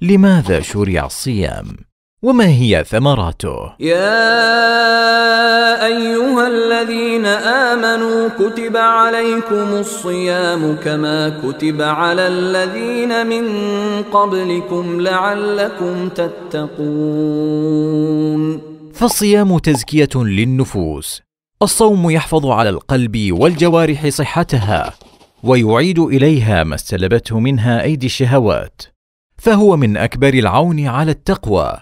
لماذا شرع الصيام وما هي ثمراته يا ايها الذين امنوا كتب عليكم الصيام كما كتب على الذين من قبلكم لعلكم تتقون فالصيام تزكيه للنفوس الصوم يحفظ على القلب والجوارح صحتها ويعيد اليها ما استلبته منها ايدي الشهوات فهو من اكبر العون على التقوى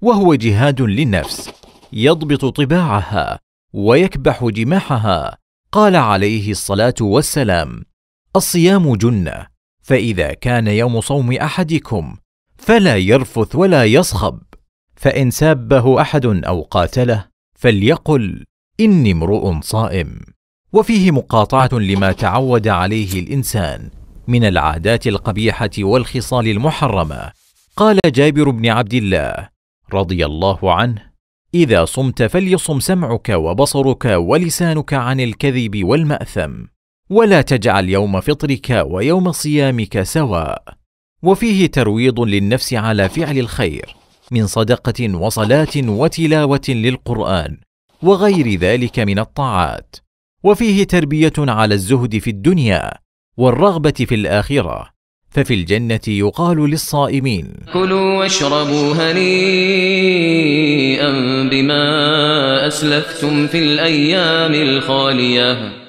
وهو جهاد للنفس يضبط طباعها ويكبح جماحها قال عليه الصلاه والسلام الصيام جنه فاذا كان يوم صوم احدكم فلا يرفث ولا يصخب فان سابه احد او قاتله فليقل اني امرؤ صائم وفيه مقاطعه لما تعود عليه الانسان من العادات القبيحه والخصال المحرمه قال جابر بن عبد الله رضي الله عنه اذا صمت فليصم سمعك وبصرك ولسانك عن الكذب والماثم ولا تجعل يوم فطرك ويوم صيامك سواء وفيه ترويض للنفس على فعل الخير من صدقه وصلاه وتلاوه للقران وغير ذلك من الطاعات وفيه تربيه على الزهد في الدنيا والرغبة في الآخرة ففي الجنة يقال للصائمين كلوا واشربوا هنيئا بما أسلفتم في الأيام الخالية